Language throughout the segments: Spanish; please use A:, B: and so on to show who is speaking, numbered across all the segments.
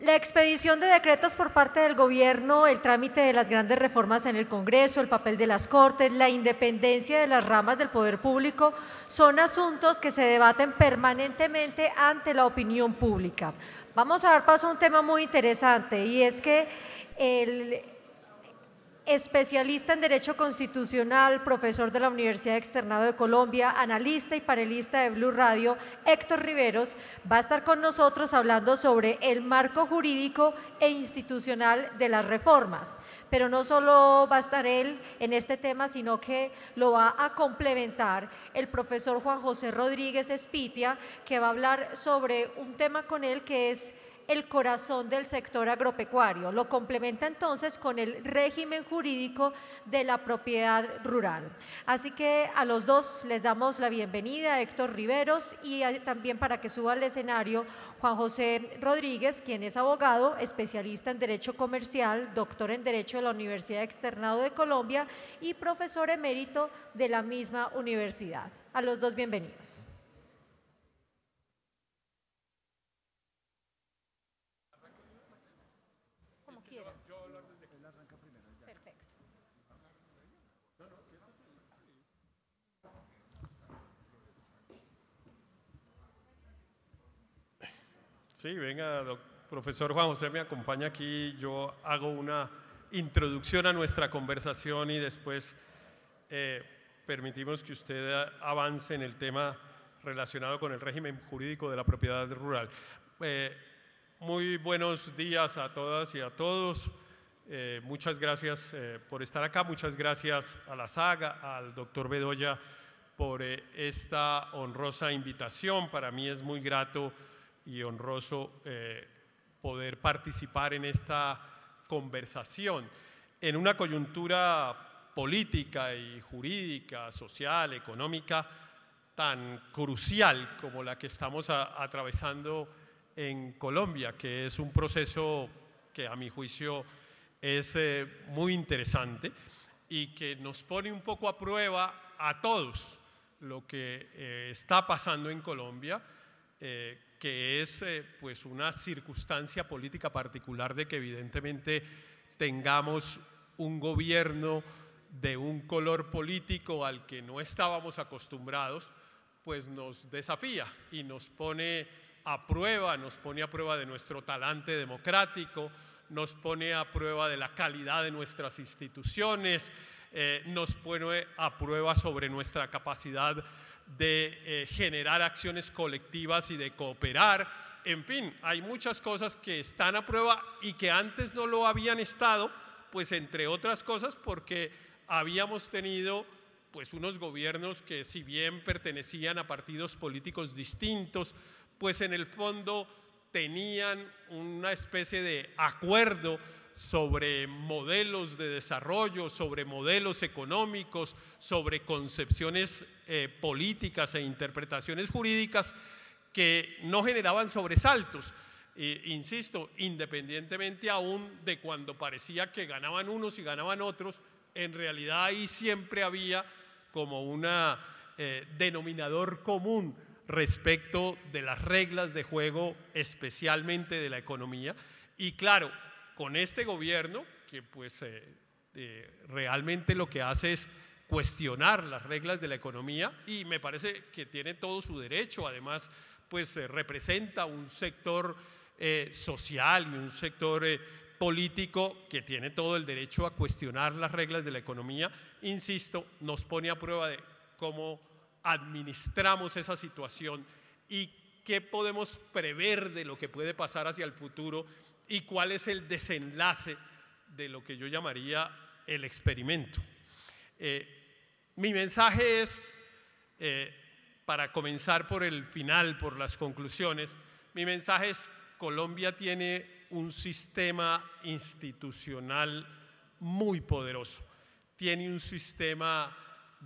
A: La expedición de decretos por parte del gobierno, el trámite de las grandes reformas en el Congreso, el papel de las Cortes, la independencia de las ramas del poder público, son asuntos que se debaten permanentemente ante la opinión pública. Vamos a dar paso a un tema muy interesante y es que el, especialista en Derecho Constitucional, profesor de la Universidad Externado de Colombia, analista y panelista de Blue Radio, Héctor Riveros, va a estar con nosotros hablando sobre el marco jurídico e institucional de las reformas. Pero no solo va a estar él en este tema, sino que lo va a complementar el profesor Juan José Rodríguez Espitia, que va a hablar sobre un tema con él que es el corazón del sector agropecuario. Lo complementa entonces con el régimen jurídico de la propiedad rural. Así que a los dos les damos la bienvenida, Héctor Riveros, y también para que suba al escenario Juan José Rodríguez, quien es abogado, especialista en Derecho Comercial, doctor en Derecho de la Universidad Externado de Colombia y profesor emérito de la misma universidad. A los dos bienvenidos.
B: Sí, venga, profesor Juan José me acompaña aquí. Yo hago una introducción a nuestra conversación y después eh, permitimos que usted avance en el tema relacionado con el régimen jurídico de la propiedad rural. Eh, muy buenos días a todas y a todos. Eh, muchas gracias por estar acá. Muchas gracias a la saga, al doctor Bedoya por esta honrosa invitación. Para mí es muy grato y honroso eh, poder participar en esta conversación. En una coyuntura política y jurídica, social, económica, tan crucial como la que estamos atravesando en Colombia, que es un proceso que a mi juicio es eh, muy interesante y que nos pone un poco a prueba a todos lo que eh, está pasando en Colombia, que es eh, pues una circunstancia política particular de que evidentemente tengamos un gobierno de un color político al que no estábamos acostumbrados, pues nos desafía y nos pone a prueba, nos pone a prueba de nuestro talante democrático, nos pone a prueba de la calidad de nuestras instituciones, eh, nos pone a prueba sobre nuestra capacidad de eh, generar acciones colectivas y de cooperar. En fin, hay muchas cosas que están a prueba y que antes no lo habían estado, pues entre otras cosas porque habíamos tenido pues unos gobiernos que si bien pertenecían a partidos políticos distintos, pues en el fondo tenían una especie de acuerdo sobre modelos de desarrollo, sobre modelos económicos, sobre concepciones eh, políticas e interpretaciones jurídicas que no generaban sobresaltos. insisto, independientemente aún de cuando parecía que ganaban unos y ganaban otros, en realidad ahí siempre había como un eh, denominador común respecto de las reglas de juego, especialmente de la economía. Y claro, con este gobierno, que pues eh, eh, realmente lo que hace es cuestionar las reglas de la economía y me parece que tiene todo su derecho, además pues eh, representa un sector social y un sector político que tiene todo el derecho a cuestionar las reglas de la economía, insisto, nos pone a prueba de cómo administramos esa situación y qué podemos prever de lo que puede pasar hacia el futuro y cuál es el desenlace de lo que yo llamaría el experimento. Eh, mi mensaje es, eh, para comenzar por el final, por las conclusiones, mi mensaje es, Colombia tiene un sistema institucional muy poderoso, tiene un sistema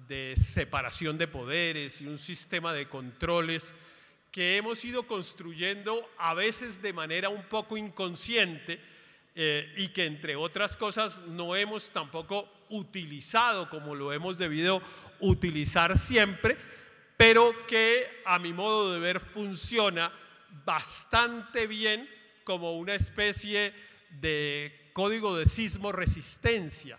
B: de separación de poderes y un sistema de controles que hemos ido construyendo a veces de manera un poco inconsciente eh, y que entre otras cosas no hemos tampoco utilizado como lo hemos debido utilizar siempre, pero que a mi modo de ver funciona bastante bien como una especie de código de sismo resistencia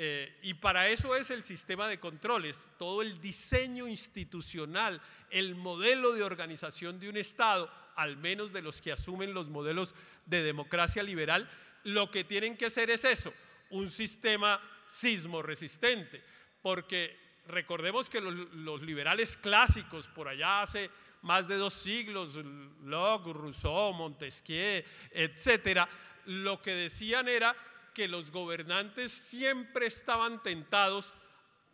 B: eh, y para eso es el sistema de controles, todo el diseño institucional, el modelo de organización de un Estado, al menos de los que asumen los modelos de democracia liberal, lo que tienen que hacer es eso, un sistema sismo resistente, porque recordemos que los, los liberales clásicos por allá hace más de dos siglos, Locke, Rousseau, Montesquieu, etcétera, lo que decían era que los gobernantes siempre estaban tentados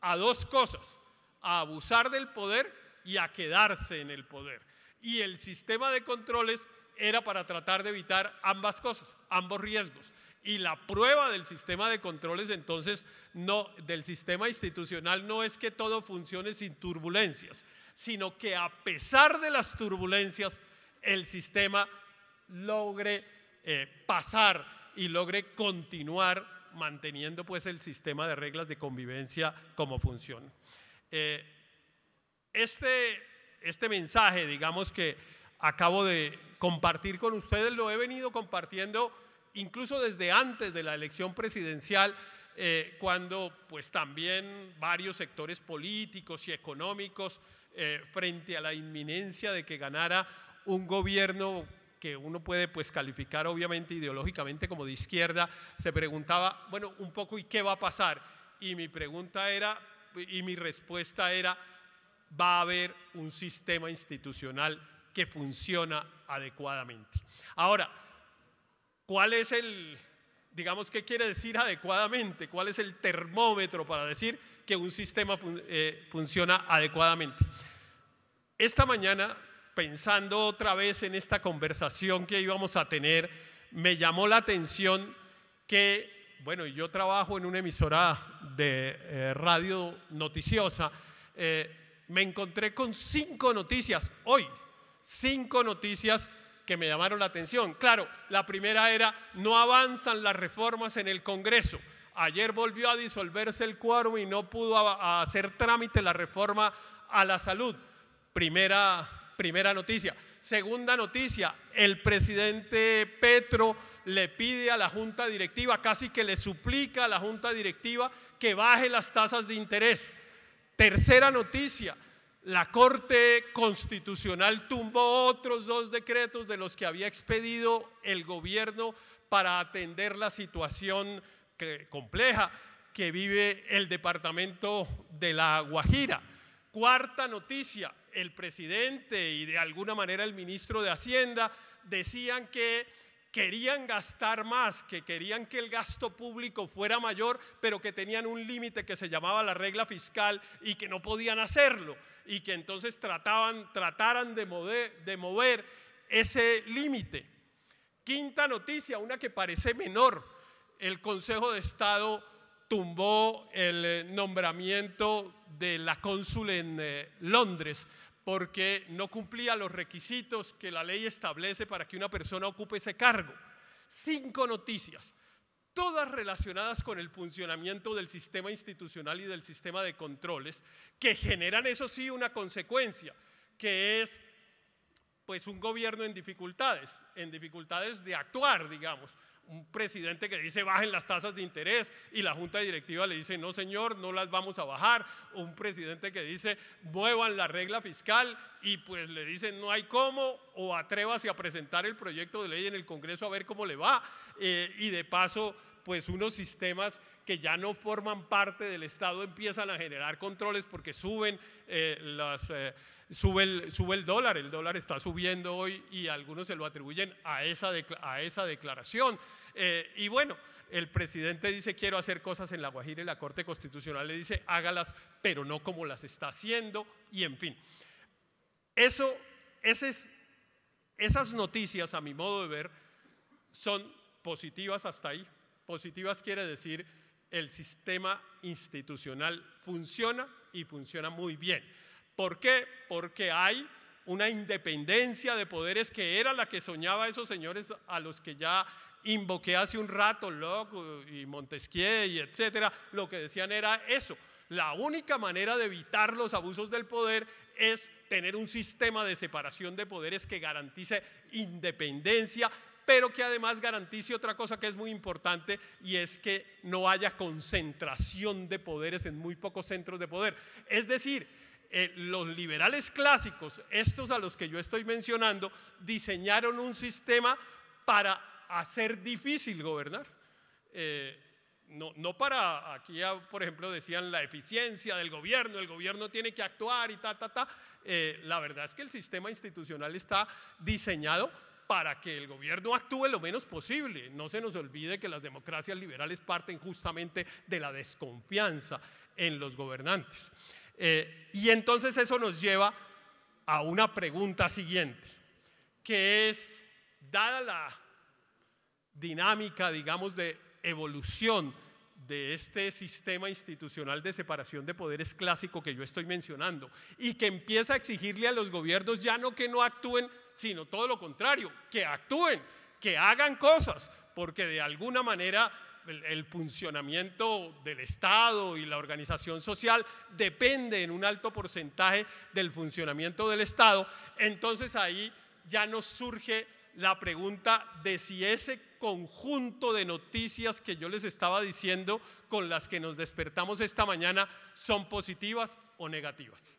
B: a dos cosas, a abusar del poder y a quedarse en el poder. Y el sistema de controles era para tratar de evitar ambas cosas, ambos riesgos. Y la prueba del sistema de controles entonces no del sistema institucional no es que todo funcione sin turbulencias, sino que a pesar de las turbulencias el sistema logre eh, pasar y logre continuar manteniendo pues el sistema de reglas de convivencia como funciona. Eh, este, este mensaje, digamos que acabo de compartir con ustedes, lo he venido compartiendo incluso desde antes de la elección presidencial, eh, cuando pues también varios sectores políticos y económicos eh, frente a la inminencia de que ganara un gobierno que uno puede pues calificar obviamente ideológicamente como de izquierda, se preguntaba, bueno, un poco ¿y qué va a pasar? Y mi pregunta era, y mi respuesta era, va a haber un sistema institucional que funciona adecuadamente. Ahora, ¿cuál es el, digamos, qué quiere decir adecuadamente? ¿Cuál es el termómetro para decir que un sistema eh, funciona adecuadamente? Esta mañana pensando otra vez en esta conversación que íbamos a tener, me llamó la atención que, bueno, yo trabajo en una emisora de eh, radio noticiosa, eh, me encontré con cinco noticias hoy, cinco noticias que me llamaron la atención. Claro, la primera era, no avanzan las reformas en el Congreso. Ayer volvió a disolverse el quórum y no pudo hacer trámite la reforma a la salud. Primera Primera noticia. Segunda noticia, el presidente Petro le pide a la junta directiva, casi que le suplica a la junta directiva que baje las tasas de interés. Tercera noticia, la Corte Constitucional tumbó otros dos decretos de los que había expedido el gobierno para atender la situación compleja que vive el departamento de La Guajira. Cuarta noticia, el presidente y de alguna manera el ministro de Hacienda decían que querían gastar más, que querían que el gasto público fuera mayor, pero que tenían un límite que se llamaba la regla fiscal y que no podían hacerlo y que entonces trataban, trataran de mover, ese límite. Quinta noticia, una que parece menor, el Consejo de Estado tumbó el nombramiento de la cónsul en eh, Londres porque no cumplía los requisitos que la ley establece para que una persona ocupe ese cargo. Cinco noticias, todas relacionadas con el funcionamiento del sistema institucional y del sistema de controles, que generan, eso sí, una consecuencia, que es pues, un gobierno en dificultades, en dificultades de actuar, digamos, un presidente que dice bajen las tasas de interés y la junta directiva le dice no señor, no las vamos a bajar, un presidente que dice muevan la regla fiscal y pues le dicen no hay cómo o atrévase a presentar el proyecto de ley en el Congreso a ver cómo le va eh, y de paso pues unos sistemas que ya no forman parte del Estado empiezan a generar controles porque suben eh, las... Eh, Sube el, el dólar, el dólar está subiendo hoy y algunos se lo atribuyen a esa, declaración. Eh, y bueno, el presidente dice quiero hacer cosas en La Guajira y la Corte Constitucional le dice hágalas, pero no como las está haciendo y en fin. Eso, esas noticias, a mi modo de ver, son positivas hasta ahí. Positivas quiere decir el sistema institucional funciona y funciona muy bien. ¿Por qué? Porque hay una independencia de poderes que era la que soñaba esos señores a los que ya invoqué hace un rato, Locke y Montesquieu y etcétera, lo que decían era eso. La única manera de evitar los abusos del poder es tener un sistema de separación de poderes que garantice independencia, pero que además garantice otra cosa que es muy importante y es que no haya concentración de poderes en muy pocos centros de poder. Es decir, eh, los liberales clásicos, estos a los que yo estoy mencionando, diseñaron un sistema para hacer difícil gobernar. Eh, no, para, aquí ah, por ejemplo decían la eficiencia del gobierno, el gobierno tiene que actuar y ta, ta, ta. Eh, la verdad es que el sistema institucional está diseñado para que el gobierno actúe lo menos posible. No se nos olvide que las democracias liberales parten justamente de la desconfianza en los gobernantes. Eh, y entonces eso nos lleva a una pregunta siguiente, que es, dada la dinámica, digamos, de evolución de este sistema institucional de separación de poderes clásico que yo estoy mencionando y que empieza a exigirle a los gobiernos ya no que no actúen, sino todo lo contrario, que actúen, que hagan cosas, porque de alguna manera el, funcionamiento del Estado y la organización social depende en un alto porcentaje del funcionamiento del Estado, entonces ahí ya nos surge la pregunta de si ese conjunto de noticias que yo les estaba diciendo con las que nos despertamos esta mañana son positivas o negativas.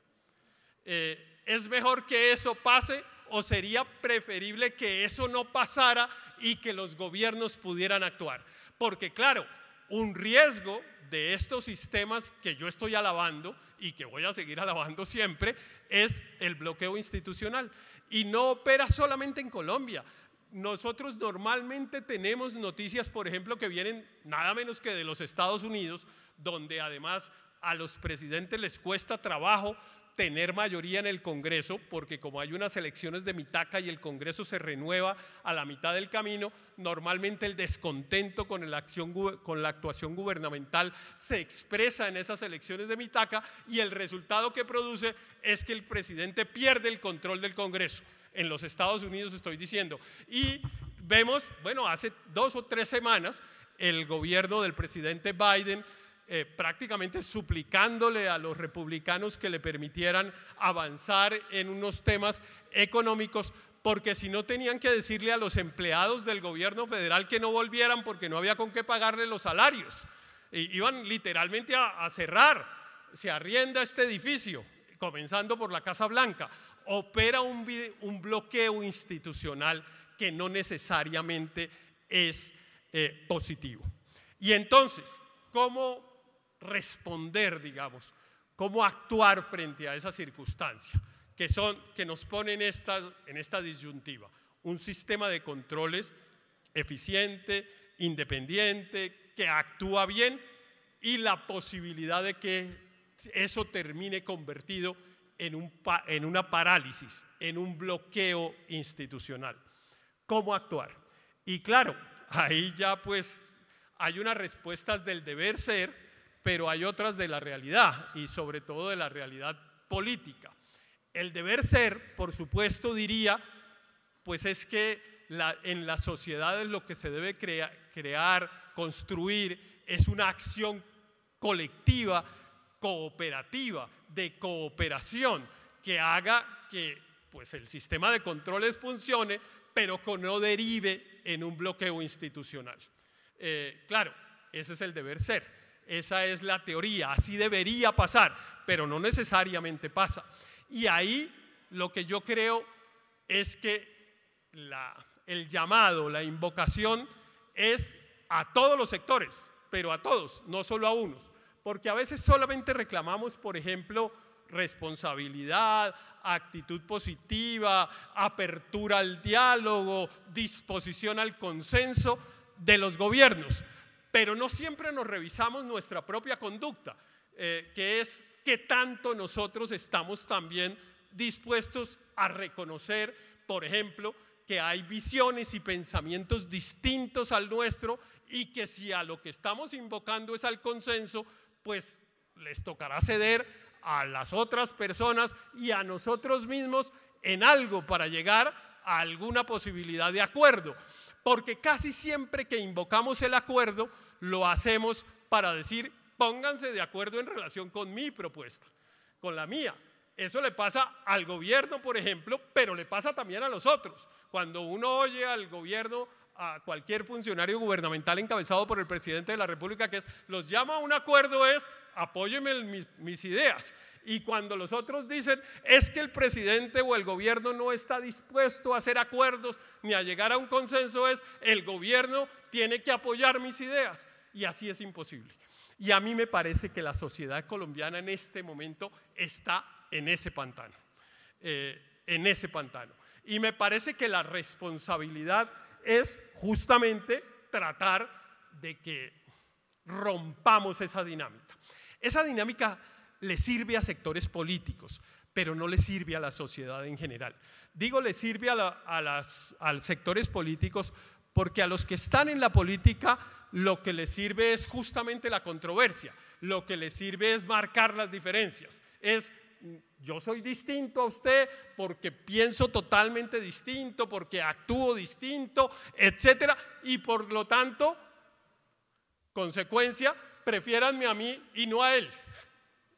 B: Eh, ¿Es mejor que eso pase o sería preferible que eso no pasara y que los gobiernos pudieran actuar? Porque claro, un riesgo de estos sistemas que yo estoy alabando y que voy a seguir alabando siempre es el bloqueo institucional. Y no opera solamente en Colombia. Nosotros normalmente tenemos noticias, por ejemplo, que vienen nada menos que de los Estados Unidos, donde además a los presidentes les cuesta trabajo tener mayoría en el Congreso, porque como hay unas elecciones de Mitaca y el Congreso se renueva a la mitad del camino, normalmente el descontento con la, actuación gubernamental se expresa en esas elecciones de Mitaca y el resultado que produce es que el presidente pierde el control del Congreso. En los Estados Unidos estoy diciendo. Y vemos, bueno, hace dos o tres semanas el gobierno del presidente Biden eh, prácticamente suplicándole a los republicanos que le permitieran avanzar en unos temas económicos, porque si no tenían que decirle a los empleados del gobierno federal que no volvieran porque no había con qué pagarle los salarios. iban literalmente a, cerrar. Se arrienda este edificio, comenzando por la Casa Blanca. Opera un, bloqueo institucional que no necesariamente es eh, positivo. Y entonces, ¿cómo responder, digamos, cómo actuar frente a esa circunstancia que, son, que nos pone en esta, en esta disyuntiva. Un sistema de controles eficiente, independiente, que actúa bien y la posibilidad de que eso termine convertido en, un, en una parálisis, en un bloqueo institucional. ¿Cómo actuar? Y claro, ahí ya pues hay unas respuestas del deber ser pero hay otras de la realidad y sobre todo de la realidad política. El deber ser, por supuesto, diría, pues es que la, en las sociedades lo que se debe crear, construir, es una acción colectiva, cooperativa, de cooperación, que haga que pues, el sistema de controles funcione, pero que no derive en un bloqueo institucional. Eh, claro, ese es el deber ser. Esa es la teoría, así debería pasar, pero no necesariamente pasa. Y ahí lo que yo creo es que el llamado, la invocación es a todos los sectores, pero a todos, no solo a unos, porque a veces solamente reclamamos, por ejemplo, responsabilidad, actitud positiva, apertura al diálogo, disposición al consenso de los gobiernos pero no siempre nos revisamos nuestra propia conducta, eh, que es qué tanto nosotros estamos también dispuestos a reconocer, por ejemplo, que hay visiones y pensamientos distintos al nuestro y que si a lo que estamos invocando es al consenso, pues les tocará ceder a las otras personas y a nosotros mismos en algo para llegar a alguna posibilidad de acuerdo. Porque casi siempre que invocamos el acuerdo, lo hacemos para decir, pónganse de acuerdo en relación con mi propuesta, con la mía. Eso le pasa al gobierno, por ejemplo, pero le pasa también a los otros. Cuando uno oye al gobierno, a cualquier funcionario gubernamental encabezado por el presidente de la República, que es, los llama a un acuerdo, es, apóyeme mis, mis ideas. Y cuando los otros dicen, es que el presidente o el gobierno no está dispuesto a hacer acuerdos, ni a llegar a un consenso es el gobierno tiene que apoyar mis ideas. Y así es imposible. Y a mí me parece que la sociedad colombiana en este momento está en ese pantano, eh, en ese pantano. Y me parece que la responsabilidad es justamente tratar de que rompamos esa dinámica. Esa dinámica le sirve a sectores políticos, pero no le sirve a la sociedad en general. Digo, le sirve a, los sectores políticos porque a los que están en la política lo que les sirve es justamente la controversia, lo que les sirve es marcar las diferencias, es yo soy distinto a usted porque pienso totalmente distinto, porque actúo distinto, etcétera, y por lo tanto, consecuencia, prefiéranme a mí y no a él.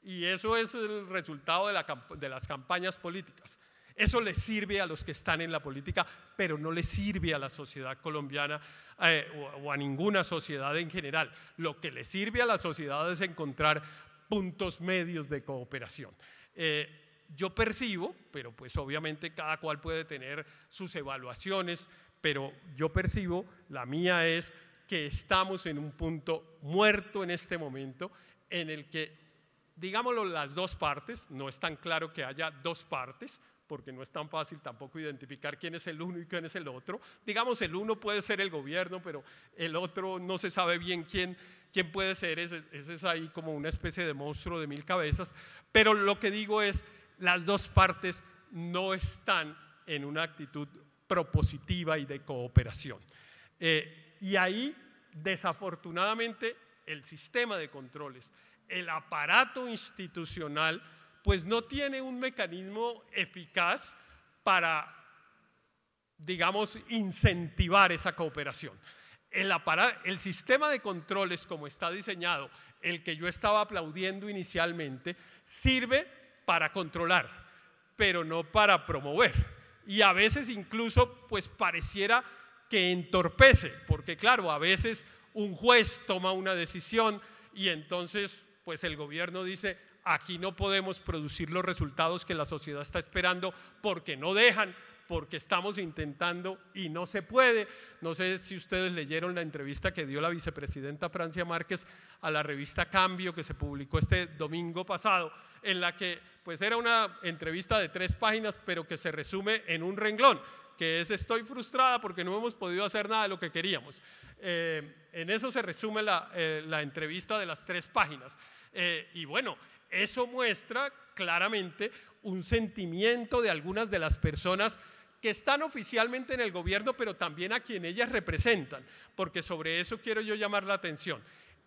B: Y eso es el resultado de las campañas políticas. Eso le sirve a los que están en la política, pero no le sirve a la sociedad colombiana eh, o, a ninguna sociedad en general. Lo que le sirve a la sociedad es encontrar puntos medios de cooperación. Eh, yo percibo, pero pues obviamente cada cual puede tener sus evaluaciones, pero yo percibo, la mía es que estamos en un punto muerto en este momento en el que, digámoslo, las dos partes, no es tan claro que haya dos partes, porque no es tan fácil tampoco identificar quién es el uno y quién es el otro. Digamos, el uno puede ser el gobierno, pero el otro no se sabe bien quién, quién puede ser, ese, es ahí como una especie de monstruo de mil cabezas. Pero lo que digo es, las dos partes no están en una actitud propositiva y de cooperación. Eh, y ahí, desafortunadamente, el sistema de controles, el aparato institucional, pues no tiene un mecanismo eficaz para, digamos, incentivar esa cooperación. El, sistema de controles como está diseñado, el que yo estaba aplaudiendo inicialmente, sirve para controlar, pero no para promover. Y a veces incluso, pues pareciera que entorpece, porque claro, a veces un juez toma una decisión y entonces, pues el gobierno dice, aquí no podemos producir los resultados que la sociedad está esperando porque no dejan, porque estamos intentando y no se puede. No sé si ustedes leyeron la entrevista que dio la vicepresidenta Francia Márquez a la revista Cambio que se publicó este domingo pasado, en la que pues era una entrevista de tres páginas, pero que se resume en un renglón, que es estoy frustrada porque no hemos podido hacer nada de lo que queríamos. Eh, en eso se resume eh, la, entrevista de las tres páginas. Eh, y bueno, eso muestra claramente un sentimiento de algunas de las personas que están oficialmente en el gobierno, pero también a quien ellas representan, porque sobre eso quiero yo llamar la atención.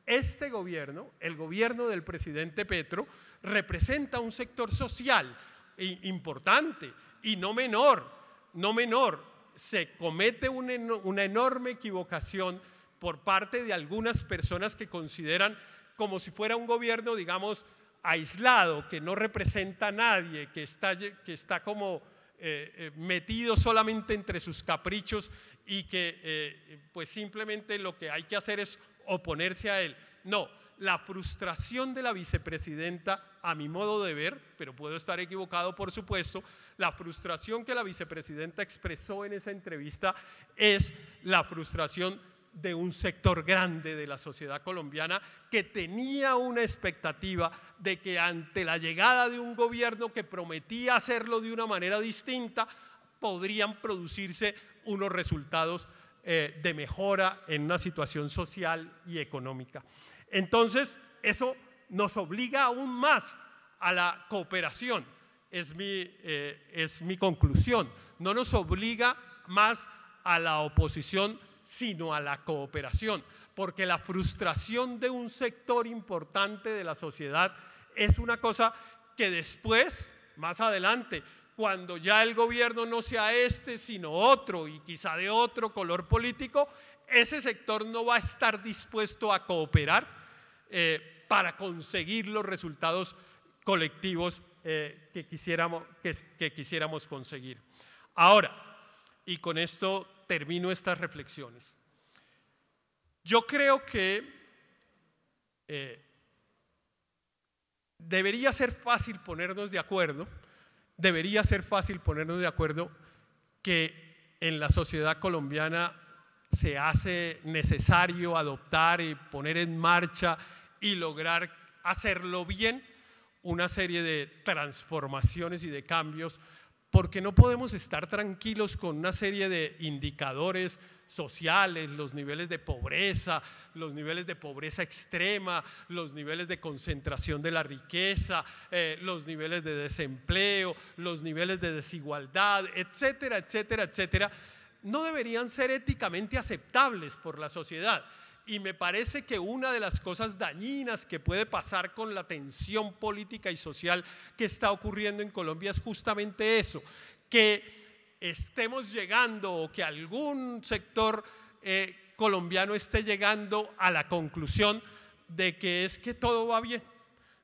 B: Este gobierno, el gobierno del presidente Petro, representa un sector social importante y no menor, no menor. Se comete una, una enorme equivocación por parte de algunas personas que consideran como si fuera un gobierno, digamos, aislado, que no representa a nadie, que está, que está como eh, eh, metido solamente entre sus caprichos y que eh, pues simplemente lo que hay que hacer es oponerse a él. No, la frustración de la vicepresidenta, a mi modo de ver, pero puedo estar equivocado por supuesto, la frustración que la vicepresidenta expresó en esa entrevista es la frustración de un sector grande de la sociedad colombiana que tenía una expectativa de que ante la llegada de un gobierno que prometía hacerlo de una manera distinta, podrían producirse unos resultados eh, de mejora en una situación social y económica. Entonces, eso nos obliga aún más a la cooperación, es mi, eh, es mi conclusión. No nos obliga más a la oposición sino a la cooperación, porque la frustración de un sector importante de la sociedad es una cosa que después, más adelante, cuando ya el gobierno no sea este, sino otro, y quizá de otro color político, ese sector no va a estar dispuesto a cooperar eh, para conseguir los resultados colectivos eh, que, quisiéramos, que quisiéramos conseguir. Ahora, y con esto termino estas reflexiones. Yo creo que eh, debería ser fácil ponernos de acuerdo, debería ser fácil ponernos de acuerdo que en la sociedad colombiana se hace necesario adoptar y poner en marcha y lograr hacerlo bien una serie de transformaciones y de cambios porque no podemos estar tranquilos con una serie de indicadores sociales, los niveles de pobreza, los niveles de pobreza extrema, los niveles de concentración de la riqueza, eh, los niveles de desempleo, los niveles de desigualdad, etcétera, etcétera, etcétera, no deberían ser éticamente aceptables por la sociedad y me parece que una de las cosas dañinas que puede pasar con la tensión política y social que está ocurriendo en Colombia es justamente eso, que estemos llegando o que algún sector eh, colombiano esté llegando a la conclusión de que es que todo va bien,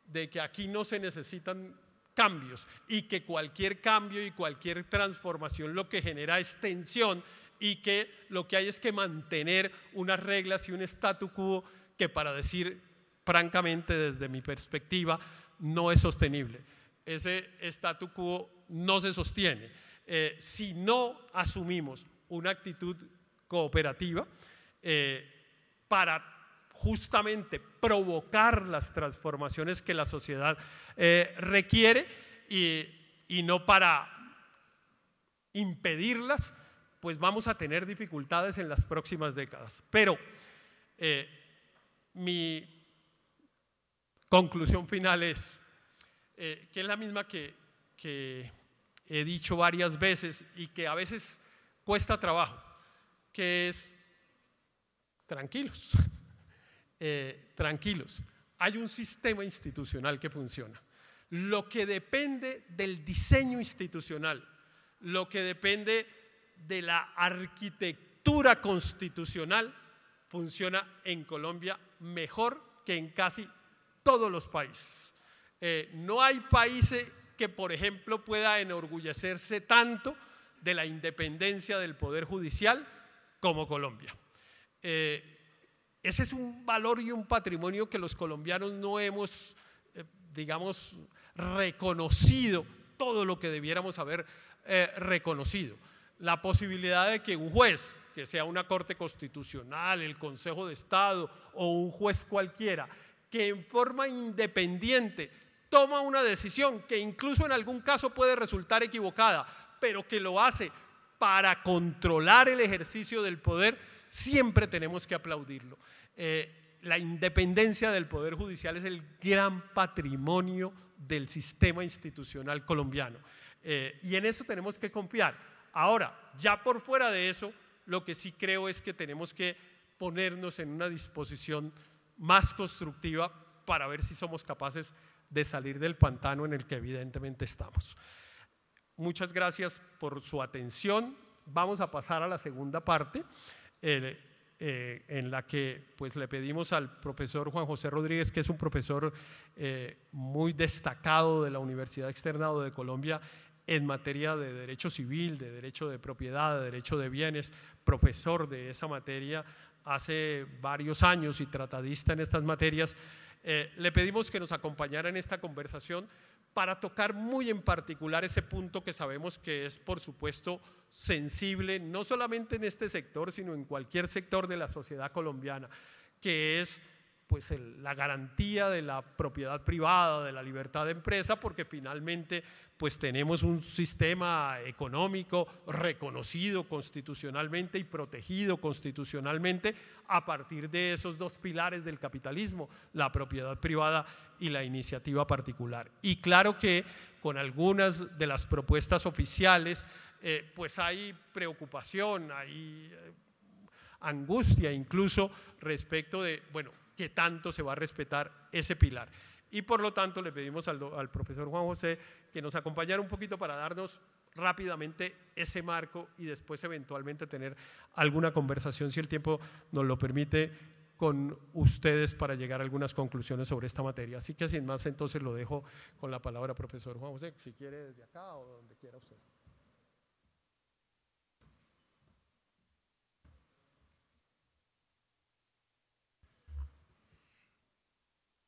B: de que aquí no se necesitan cambios y que cualquier cambio y cualquier transformación lo que genera es tensión y que lo que hay es que mantener unas reglas y un statu quo que para decir francamente desde mi perspectiva no es sostenible. Ese statu quo no se sostiene. Eh, si no asumimos una actitud cooperativa eh, para justamente provocar las transformaciones que la sociedad eh, requiere y no para impedirlas, pues vamos a tener dificultades en las próximas décadas. Pero eh, mi conclusión final es eh, que es la misma que, he dicho varias veces y que a veces cuesta trabajo, que es tranquilos, eh, tranquilos. Hay un sistema institucional que funciona. Lo que depende del diseño institucional, lo que depende de la arquitectura constitucional funciona en Colombia mejor que en casi todos los países. Eh, no hay países que, por ejemplo, pueda enorgullecerse tanto de la independencia del Poder Judicial como Colombia. Eh, ese es un valor y un patrimonio que los colombianos no hemos, eh, digamos, reconocido todo lo que debiéramos haber reconocido la posibilidad de que un juez, que sea una corte constitucional, el Consejo de Estado o un juez cualquiera, que en forma independiente toma una decisión que incluso en algún caso puede resultar equivocada, pero que lo hace para controlar el ejercicio del poder, siempre tenemos que aplaudirlo. Eh, la independencia del Poder Judicial es el gran patrimonio del sistema institucional colombiano. Eh, y en eso tenemos que confiar Ahora, ya por fuera de eso, lo que sí creo es que tenemos que ponernos en una disposición más constructiva para ver si somos capaces de salir del pantano en el que evidentemente estamos. Muchas gracias por su atención. Vamos a pasar a la segunda parte, eh, eh, en la que pues, le pedimos al profesor Juan José Rodríguez, que es un profesor eh, muy destacado de la Universidad Externado de Colombia, en materia de derecho civil, de derecho de propiedad, de derecho de bienes, profesor de esa materia hace varios años y tratadista en estas materias, eh, le pedimos que nos acompañara en esta conversación para tocar muy en particular ese punto que sabemos que es, por supuesto, sensible, no solamente en este sector, sino en cualquier sector de la sociedad colombiana, que es pues la garantía de la propiedad privada, de la libertad de empresa, porque finalmente pues tenemos un sistema económico reconocido constitucionalmente y protegido constitucionalmente a partir de esos dos pilares del capitalismo, la propiedad privada y la iniciativa particular. Y claro que con algunas de las propuestas oficiales eh, pues hay preocupación, hay... Eh, angustia incluso respecto de, bueno, que tanto se va a respetar ese pilar. Y por lo tanto le pedimos al, profesor Juan José que nos acompañara un poquito para darnos rápidamente ese marco y después eventualmente tener alguna conversación, si el tiempo nos lo permite, con ustedes para llegar a algunas conclusiones sobre esta materia. Así que sin más, entonces lo dejo con la palabra, profesor Juan José, si quiere desde acá o donde quiera usted.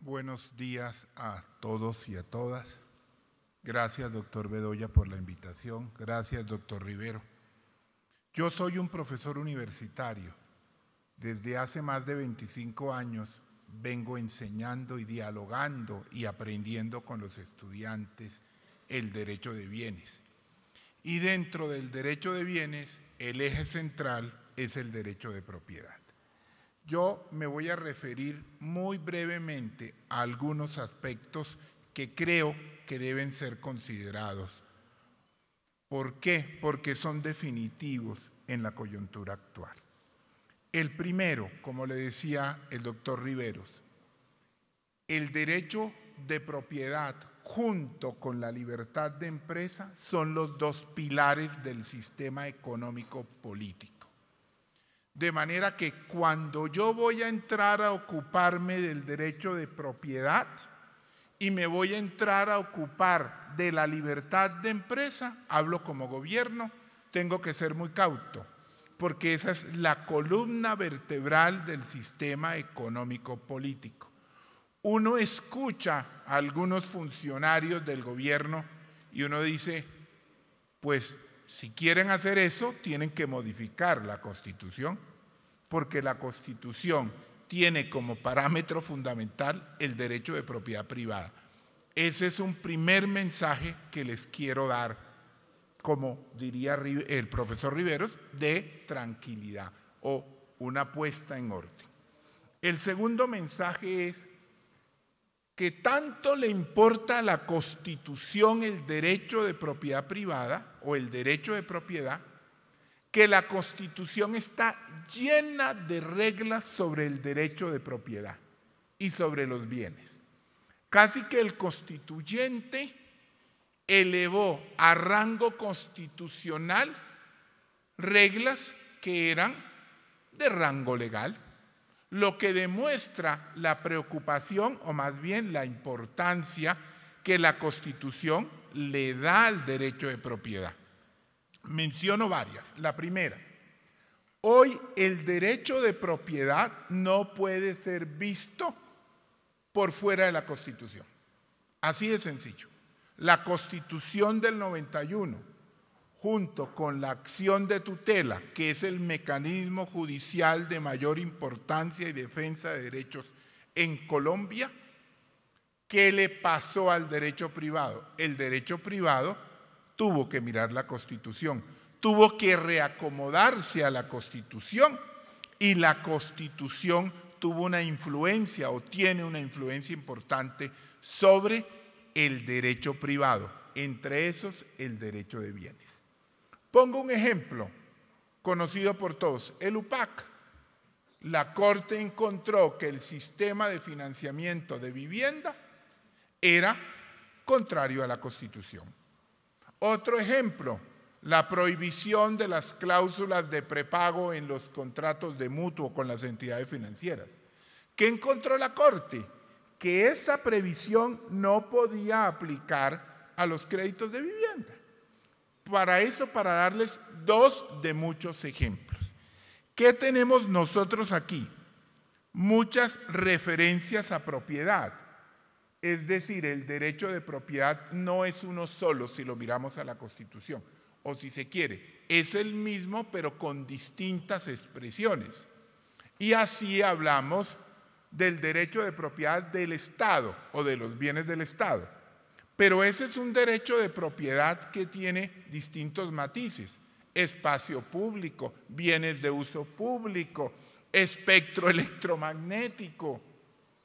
C: buenos días a todos y a todas. Gracias, doctor Bedoya, por la invitación. Gracias, doctor Rivero. Yo soy un profesor universitario. Desde hace más de 25 años vengo enseñando y dialogando y aprendiendo con los estudiantes el derecho de bienes. Y dentro del derecho de bienes, el eje central es el derecho de propiedad. Yo me voy a referir muy brevemente a algunos aspectos que creo que deben ser considerados. ¿Por qué? Porque son definitivos en la coyuntura actual. El primero, como le decía el doctor Riveros, el derecho de propiedad junto con la libertad de empresa son los dos pilares del sistema económico político. De manera que cuando yo voy a entrar a ocuparme del derecho de propiedad y me voy a entrar a ocupar de la libertad de empresa, hablo como gobierno, tengo que ser muy cauto, porque esa es la columna vertebral del sistema económico político. Uno escucha a algunos funcionarios del gobierno y uno dice, pues si quieren hacer eso, tienen que modificar la constitución porque la Constitución tiene como parámetro fundamental el derecho de propiedad privada. Ese es un primer mensaje que les quiero dar, como diría el profesor Riveros, de tranquilidad o una puesta en orden. El segundo mensaje es que tanto le importa a la Constitución el derecho de propiedad privada o el derecho de propiedad que la Constitución está llena de reglas sobre el derecho de propiedad y sobre los bienes. Casi que el constituyente elevó a rango constitucional reglas que eran de rango legal, lo que demuestra la preocupación o más bien la importancia que la Constitución le da al derecho de propiedad. Menciono varias. La primera, hoy el derecho de propiedad no puede ser visto por fuera de la Constitución. Así de sencillo. La Constitución del 91, junto con la acción de tutela, que es el mecanismo judicial de mayor importancia y defensa de derechos en Colombia, ¿qué le pasó al derecho privado? El derecho privado tuvo que mirar la constitución, tuvo que reacomodarse a la constitución y la constitución tuvo una influencia o tiene una influencia importante sobre el derecho privado, entre esos el derecho de bienes. Pongo un ejemplo conocido por todos, el UPAC. La Corte encontró que el sistema de financiamiento de vivienda era contrario a la Constitución. Otro ejemplo, la prohibición de las cláusulas de prepago en los contratos de mutuo con las entidades financieras. ¿Qué encontró la Corte? Que esa previsión no podía aplicar a los créditos de vivienda. Para eso, para darles dos de muchos ejemplos. ¿Qué tenemos nosotros aquí? Muchas referencias a propiedad es decir, el derecho de propiedad no es uno solo si lo miramos a la Constitución, o si se quiere, es el mismo pero con distintas expresiones. Y así hablamos del derecho de propiedad del Estado o de los bienes del Estado. Pero ese es un derecho de propiedad que tiene distintos matices. Espacio público, bienes de uso público, espectro electromagnético,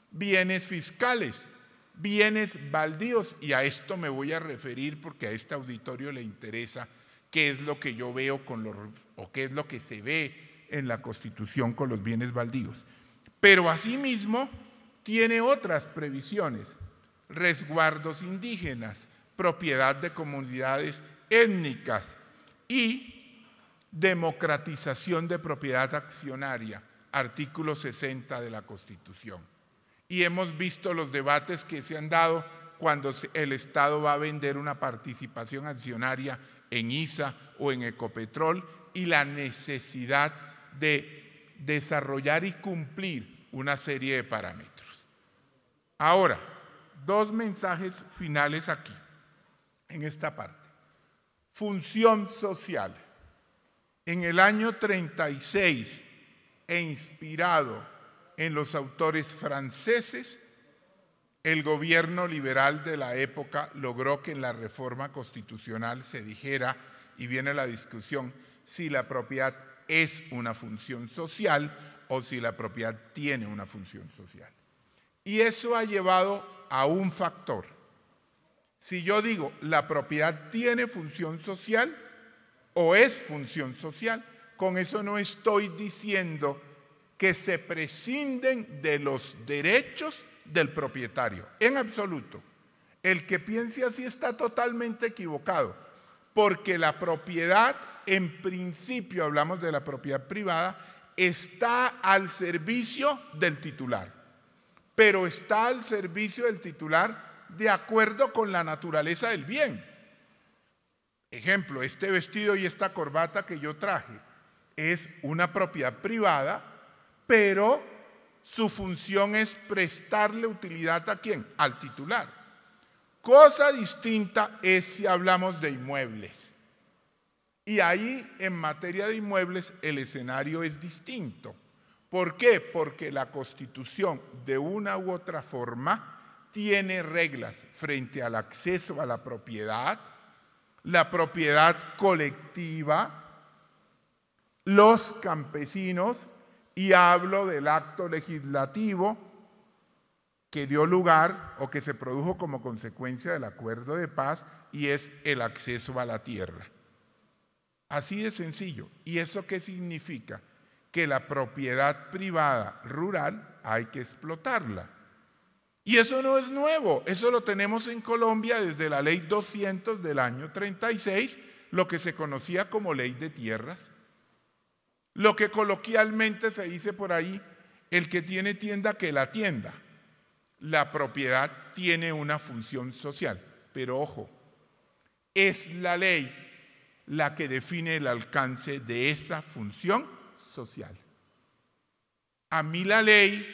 C: bienes fiscales bienes baldíos, y a esto me voy a referir porque a este auditorio le interesa qué es lo que yo veo con los, o qué es lo que se ve en la Constitución con los bienes baldíos. Pero asimismo tiene otras previsiones, resguardos indígenas, propiedad de comunidades étnicas y democratización de propiedad accionaria, artículo 60 de la Constitución y hemos visto los debates que se han dado cuando el Estado va a vender una participación accionaria en ISA o en Ecopetrol y la necesidad de desarrollar y cumplir una serie de parámetros. Ahora, dos mensajes finales aquí, en esta parte. Función social. En el año 36, e inspirado en los autores franceses, el gobierno liberal de la época logró que en la reforma constitucional se dijera, y viene la discusión, si la propiedad es una función social o si la propiedad tiene una función social. Y eso ha llevado a un factor. Si yo digo, la propiedad tiene función social o es función social, con eso no estoy diciendo que se prescinden de los derechos del propietario, en absoluto. El que piense así está totalmente equivocado, porque la propiedad, en principio hablamos de la propiedad privada, está al servicio del titular, pero está al servicio del titular de acuerdo con la naturaleza del bien. Ejemplo, este vestido y esta corbata que yo traje es una propiedad privada pero su función es prestarle utilidad a quién? Al titular. Cosa distinta es si hablamos de inmuebles. Y ahí en materia de inmuebles el escenario es distinto. ¿Por qué? Porque la constitución de una u otra forma tiene reglas frente al acceso a la propiedad, la propiedad colectiva, los campesinos y hablo del acto legislativo que dio lugar o que se produjo como consecuencia del acuerdo de paz y es el acceso a la tierra. Así de sencillo. ¿Y eso qué significa? Que la propiedad privada rural hay que explotarla. Y eso no es nuevo, eso lo tenemos en Colombia desde la ley 200 del año 36, lo que se conocía como ley de tierras. Lo que coloquialmente se dice por ahí, el que tiene tienda que la tienda. La propiedad tiene una función social, pero ojo, es la ley la que define el alcance de esa función social. A mí la ley,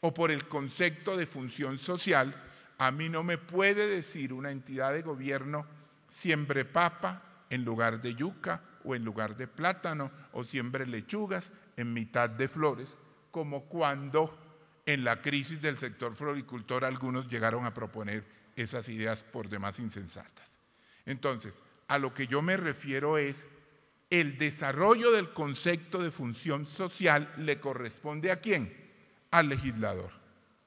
C: o por el concepto de función social, a mí no me puede decir una entidad de gobierno, siempre papa en lugar de yuca, o en lugar de plátano o siembre lechugas en mitad de flores, como cuando en la crisis del sector floricultor algunos llegaron a proponer esas ideas por demás insensatas. Entonces, a lo que yo me refiero es el desarrollo del concepto de función social le corresponde a quién? Al legislador.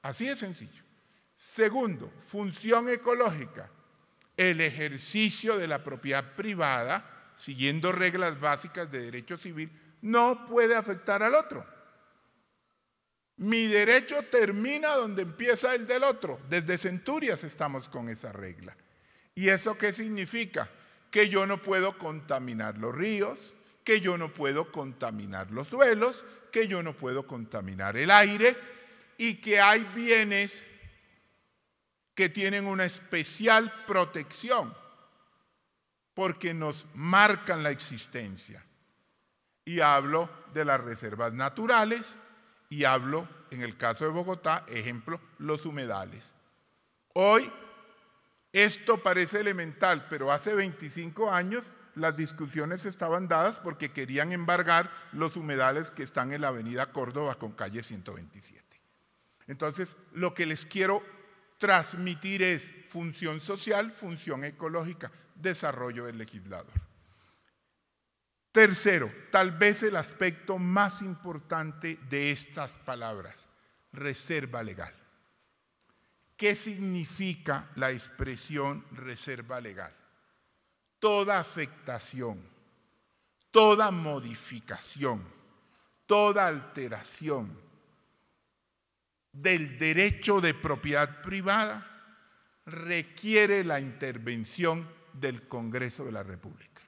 C: Así de sencillo. Segundo, función ecológica. El ejercicio de la propiedad privada siguiendo reglas básicas de derecho civil, no puede afectar al otro. Mi derecho termina donde empieza el del otro. Desde centurias estamos con esa regla. ¿Y eso qué significa? Que yo no puedo contaminar los ríos, que yo no puedo contaminar los suelos, que yo no puedo contaminar el aire y que hay bienes que tienen una especial protección porque nos marcan la existencia. Y hablo de las reservas naturales y hablo, en el caso de Bogotá, ejemplo, los humedales. Hoy esto parece elemental, pero hace 25 años las discusiones estaban dadas porque querían embargar los humedales que están en la avenida Córdoba con calle 127. Entonces, lo que les quiero transmitir es función social, función ecológica desarrollo del legislador. Tercero, tal vez el aspecto más importante de estas palabras, reserva legal. ¿Qué significa la expresión reserva legal? Toda afectación, toda modificación, toda alteración del derecho de propiedad privada requiere la intervención del Congreso de la República.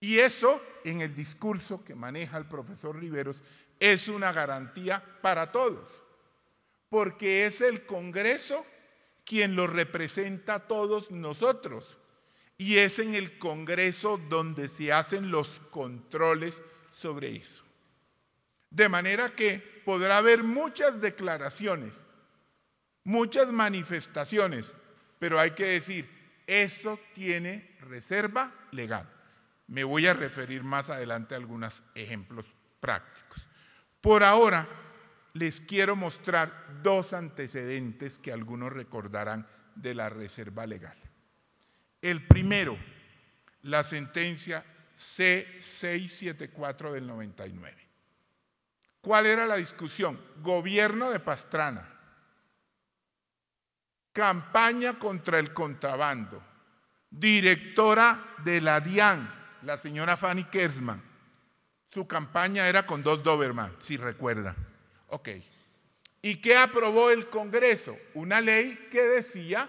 C: Y eso, en el discurso que maneja el profesor Riveros, es una garantía para todos, porque es el Congreso quien lo representa a todos nosotros. Y es en el Congreso donde se hacen los controles sobre eso. De manera que podrá haber muchas declaraciones, muchas manifestaciones, pero hay que decir, eso tiene reserva legal. Me voy a referir más adelante a algunos ejemplos prácticos. Por ahora, les quiero mostrar dos antecedentes que algunos recordarán de la reserva legal. El primero, la sentencia C674 del 99. ¿Cuál era la discusión? Gobierno de Pastrana campaña contra el contrabando, directora de la DIAN, la señora Fanny Kersman. Su campaña era con dos Doberman, si recuerda. Ok. ¿Y qué aprobó el Congreso? Una ley que decía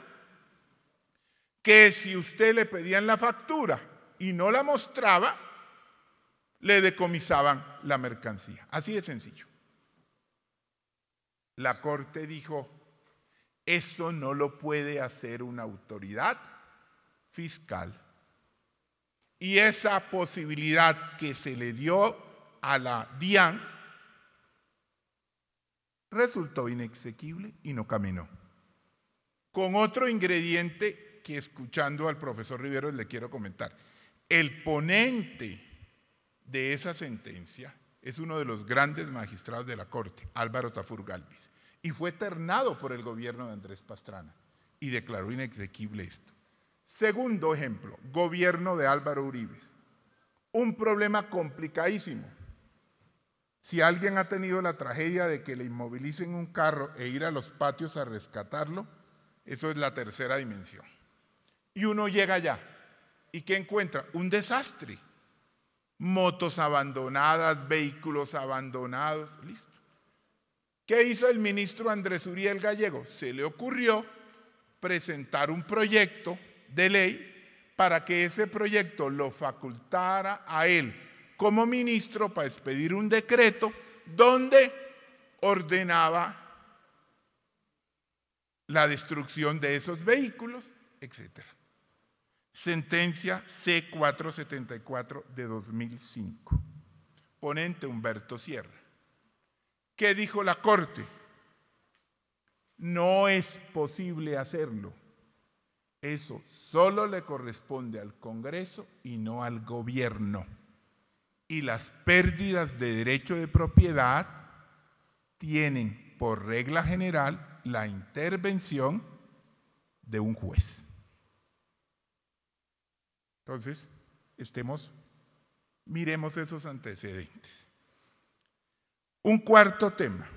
C: que si usted le pedían la factura y no la mostraba, le decomisaban la mercancía. Así de sencillo. La Corte dijo, eso no lo puede hacer una autoridad fiscal. Y esa posibilidad que se le dio a la DIAN resultó inexequible y no caminó. Con otro ingrediente que escuchando al profesor Rivero le quiero comentar. El ponente de esa sentencia es uno de los grandes magistrados de la Corte, Álvaro Tafur Galvis y fue ternado por el gobierno de Andrés Pastrana y declaró inexequible esto. Segundo ejemplo, gobierno de Álvaro Uribe. Un problema complicadísimo. Si alguien ha tenido la tragedia de que le inmovilicen un carro e ir a los patios a rescatarlo, eso es la tercera dimensión. Y uno llega allá y ¿qué encuentra? Un desastre. Motos abandonadas, vehículos abandonados, listo. ¿Qué hizo el ministro Andrés Uriel Gallego? Se le ocurrió presentar un proyecto de ley para que ese proyecto lo facultara a él como ministro para expedir un decreto donde ordenaba la destrucción de esos vehículos, etc. Sentencia C474 de 2005. Ponente Humberto Sierra. ¿Qué dijo la Corte? No es posible hacerlo. Eso solo le corresponde al Congreso y no al gobierno. Y las pérdidas de derecho de propiedad tienen por regla general la intervención de un juez. Entonces, estemos, miremos esos antecedentes. Un cuarto tema,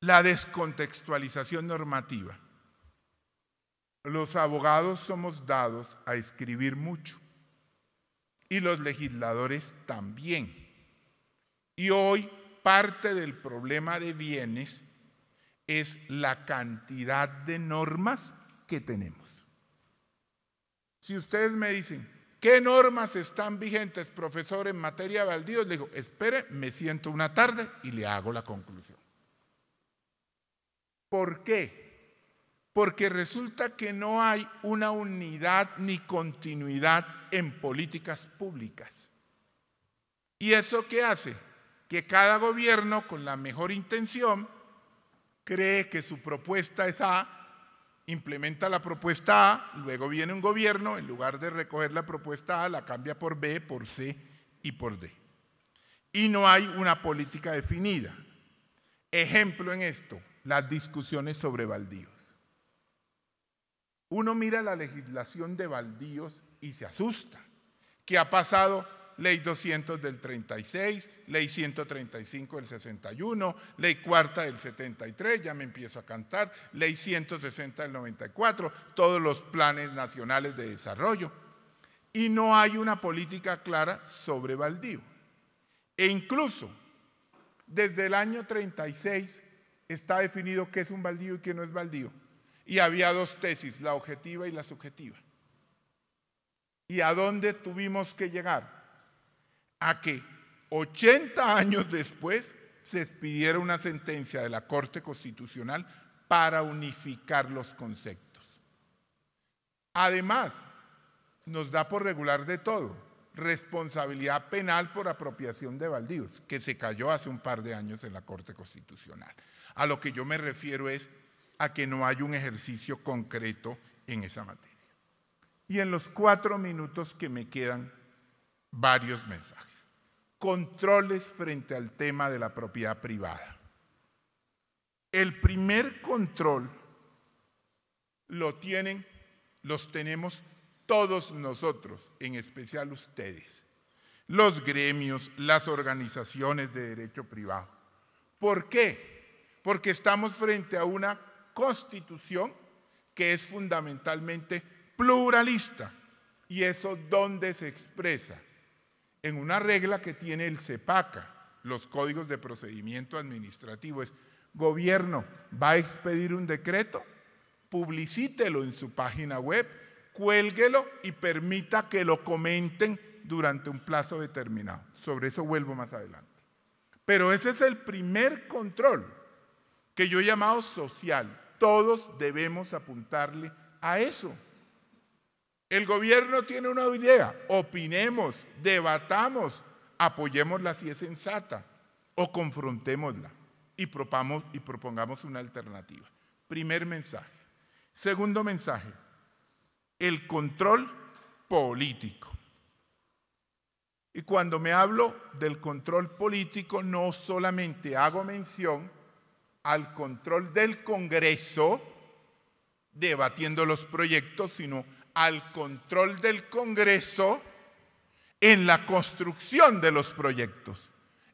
C: la descontextualización normativa. Los abogados somos dados a escribir mucho y los legisladores también. Y hoy parte del problema de bienes es la cantidad de normas que tenemos. Si ustedes me dicen, ¿Qué normas están vigentes, profesor, en materia de baldíos? Le digo, espere, me siento una tarde y le hago la conclusión. ¿Por qué? Porque resulta que no hay una unidad ni continuidad en políticas públicas. ¿Y eso qué hace? Que cada gobierno, con la mejor intención, cree que su propuesta es A implementa la propuesta A, luego viene un gobierno, en lugar de recoger la propuesta A, la cambia por B, por C y por D. Y no hay una política definida. Ejemplo en esto, las discusiones sobre baldíos. Uno mira la legislación de baldíos y se asusta. ¿Qué ha pasado? Ley 200 del 36, Ley 135 del 61, Ley Cuarta del 73, ya me empiezo a cantar, Ley 160 del 94, todos los planes nacionales de desarrollo. Y no hay una política clara sobre baldío. E incluso desde el año 36 está definido qué es un baldío y qué no es baldío. Y había dos tesis, la objetiva y la subjetiva. ¿Y a dónde tuvimos que llegar? a que 80 años después se expidiera una sentencia de la Corte Constitucional para unificar los conceptos. Además, nos da por regular de todo, responsabilidad penal por apropiación de baldíos, que se cayó hace un par de años en la Corte Constitucional. A lo que yo me refiero es a que no hay un ejercicio concreto en esa materia. Y en los cuatro minutos que me quedan, varios mensajes controles frente al tema de la propiedad privada. El primer control lo tienen, los tenemos todos nosotros, en especial ustedes, los gremios, las organizaciones de derecho privado. ¿Por qué? Porque estamos frente a una constitución que es fundamentalmente pluralista y eso donde se expresa en una regla que tiene el CEPACA, los códigos de procedimiento administrativo. Es, gobierno, va a expedir un decreto, publicítelo en su página web, cuélguelo y permita que lo comenten durante un plazo determinado. Sobre eso vuelvo más adelante. Pero ese es el primer control que yo he llamado social. Todos debemos apuntarle a eso. El gobierno tiene una idea, opinemos, debatamos, apoyémosla si es sensata o confrontémosla y, propamos, y propongamos una alternativa. Primer mensaje. Segundo mensaje, el control político. Y cuando me hablo del control político, no solamente hago mención al control del Congreso debatiendo los proyectos, sino al control del Congreso en la construcción de los proyectos.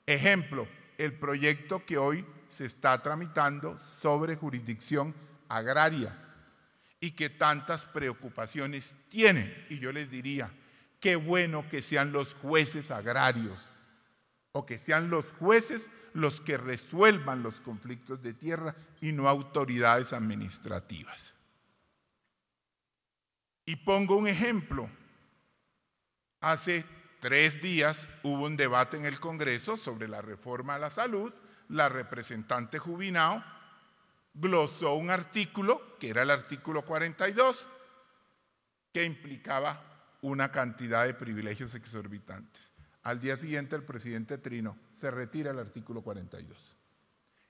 C: Ejemplo, el proyecto que hoy se está tramitando sobre jurisdicción agraria y que tantas preocupaciones tiene. Y yo les diría, qué bueno que sean los jueces agrarios o que sean los jueces los que resuelvan los conflictos de tierra y no autoridades administrativas. Y pongo un ejemplo. Hace tres días hubo un debate en el Congreso sobre la reforma a la salud. La representante Jubinao glosó un artículo, que era el artículo 42, que implicaba una cantidad de privilegios exorbitantes. Al día siguiente el presidente Trino se retira el artículo 42.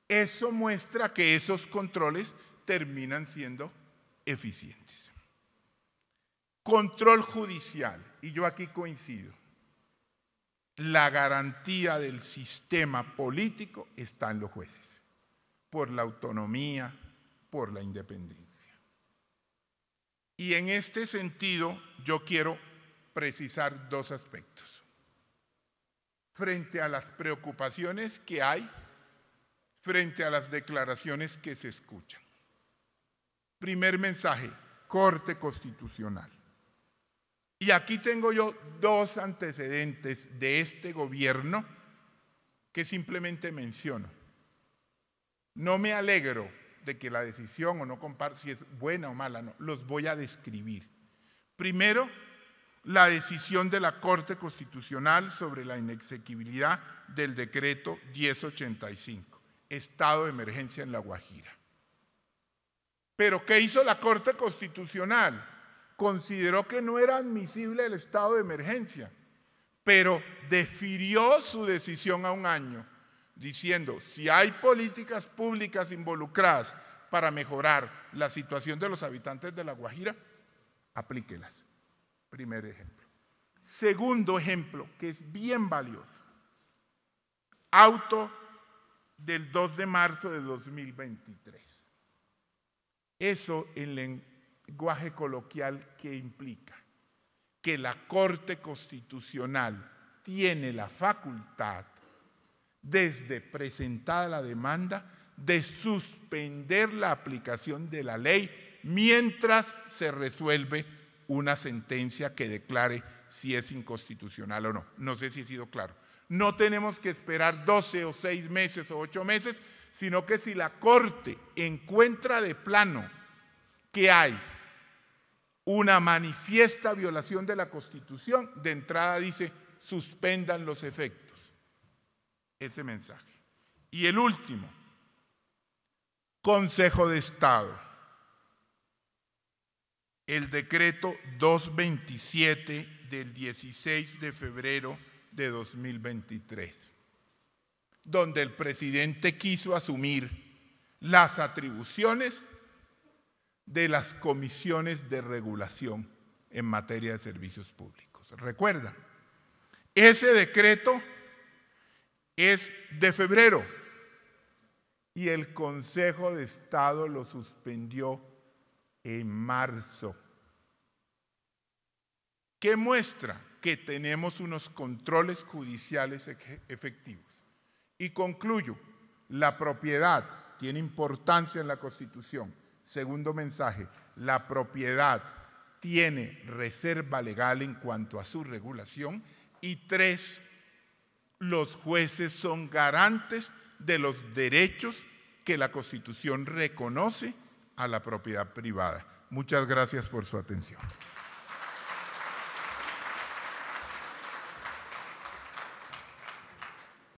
C: Eso muestra que esos controles terminan siendo eficientes. Control judicial, y yo aquí coincido, la garantía del sistema político está en los jueces, por la autonomía, por la independencia. Y en este sentido yo quiero precisar dos aspectos. Frente a las preocupaciones que hay, frente a las declaraciones que se escuchan. Primer mensaje, Corte Constitucional. Y aquí tengo yo dos antecedentes de este gobierno que simplemente menciono. No me alegro de que la decisión o no comparto si es buena o mala, no, los voy a describir. Primero, la decisión de la Corte Constitucional sobre la inexequibilidad del decreto 1085, estado de emergencia en La Guajira. Pero ¿qué hizo la Corte Constitucional? consideró que no era admisible el estado de emergencia, pero defirió su decisión a un año, diciendo, si hay políticas públicas involucradas para mejorar la situación de los habitantes de La Guajira, aplíquelas. Primer ejemplo. Segundo ejemplo, que es bien valioso. Auto del 2 de marzo de 2023. Eso en, lenguaje coloquial que implica que la Corte Constitucional tiene la facultad, desde presentada la demanda, de suspender la aplicación de la ley mientras se resuelve una sentencia que declare si es inconstitucional o no. No sé si he sido claro. No tenemos que esperar 12 o 6 meses o 8 meses, sino que si la Corte encuentra de plano que hay una manifiesta violación de la Constitución, de entrada dice, suspendan los efectos. Ese mensaje. Y el último, Consejo de Estado. El decreto 227 del 16 de febrero de 2023, donde el presidente quiso asumir las atribuciones de las comisiones de regulación en materia de servicios públicos. Recuerda, ese decreto es de febrero y el Consejo de Estado lo suspendió en marzo. Que muestra? Que tenemos unos controles judiciales efectivos. Y concluyo, la propiedad tiene importancia en la Constitución Segundo mensaje, la propiedad tiene reserva legal en cuanto a su regulación. Y tres, los jueces son garantes de los derechos que la Constitución reconoce a la propiedad privada. Muchas gracias por su atención.